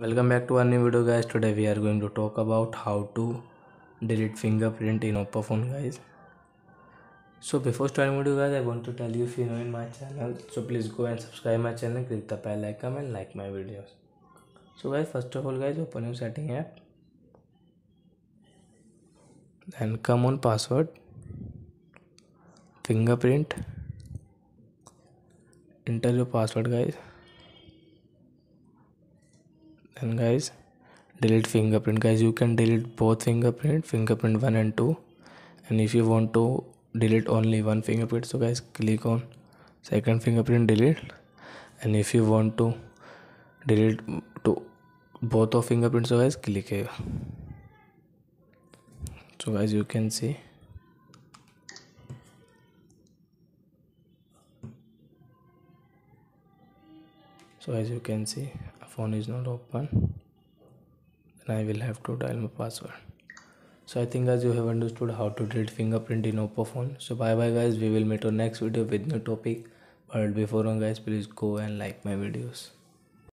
welcome back to our new video guys today we are going to talk about how to delete fingerprint in oppo phone guys so before starting video guys i want to tell you if you know in my channel so please go and subscribe my channel click the bell icon and like my videos so guys first of all guys open your setting app then come on password fingerprint enter your password guys then guys delete fingerprint guys you can delete both fingerprint fingerprint 1 and 2 and if you want to delete only one fingerprint so guys click on second fingerprint delete and if you want to delete to both of fingerprints so guys click here so guys you can see so as you can see phone is not open then I will have to dial my password so I think as you have understood how to delete fingerprint in Oppo phone so bye bye guys we will meet on next video with new topic but before on guys please go and like my videos